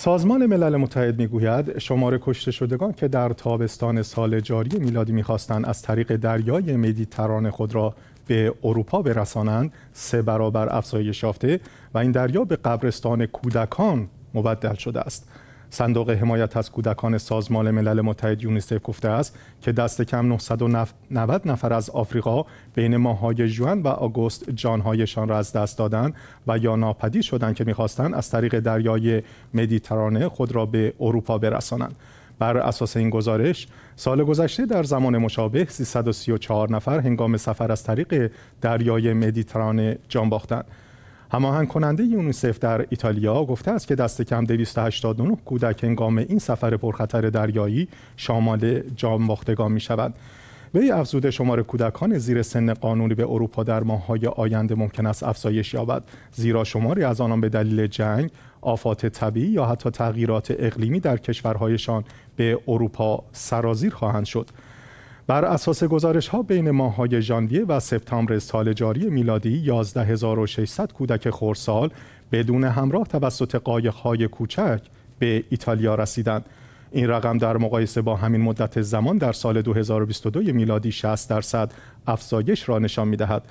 سازمان ملل متحد میگوید شمار کشته شدگان که در تابستان سال جاری میلادی میخواستند از طریق دریای مدیترانه خود را به اروپا برسانند سه برابر افزایش یافته و این دریا به قبرستان کودکان مبدل شده است صندوق حمایت از کودکان سازمان ملل متحد یونیسف گفته است که دست کم 990 نفر از آفریقا بین ماههای ژوئن و آگوست جانهایشان را از دست دادند و یا ناپدید شدند که میخواستند از طریق دریای مدیترانه خود را به اروپا برسانند بر اساس این گزارش سال گذشته در زمان مشابه 334 نفر هنگام سفر از طریق دریای مدیترانه جان باختند هماهنگ کننده یونیسف در ایتالیا گفته است که دست کم 289 کودک انگام این سفر پرخطر دریایی شامل جانباختگان می شود. وی افزوده شمار کودکان زیر سن قانونی به اروپا در ماههای آینده ممکن است افزایش یابد زیرا شماری از آنان به دلیل جنگ آفات طبیعی یا حتی تغییرات اقلیمی در کشورهایشان به اروپا سرازیر خواهند شد بر اساس گزارش ها بین ماه های ژانویه و سپتامبر سال جاری میلادی 11600 کودک خورسال بدون همراه توسط قایق های کوچک به ایتالیا رسیدند. این رقم در مقایسه با همین مدت زمان در سال 2022 میلادی 60 درصد افزایش را نشان می‌دهد.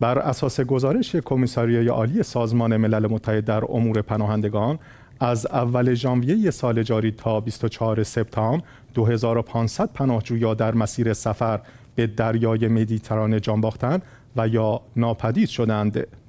بر اساس گزارش کمیساریای عالی سازمان ملل متحد در امور پناهندگان از اول ژانویه سال جاری تا 24 سپتامبر 2500 پناهجویا در مسیر سفر به دریای مدیترانه جان باختند و یا ناپدید شدند.